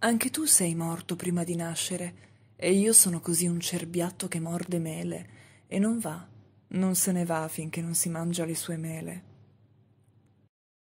Anche tu sei morto prima di nascere, e io sono così un cerbiatto che morde mele, e non va, non se ne va finché non si mangia le sue mele.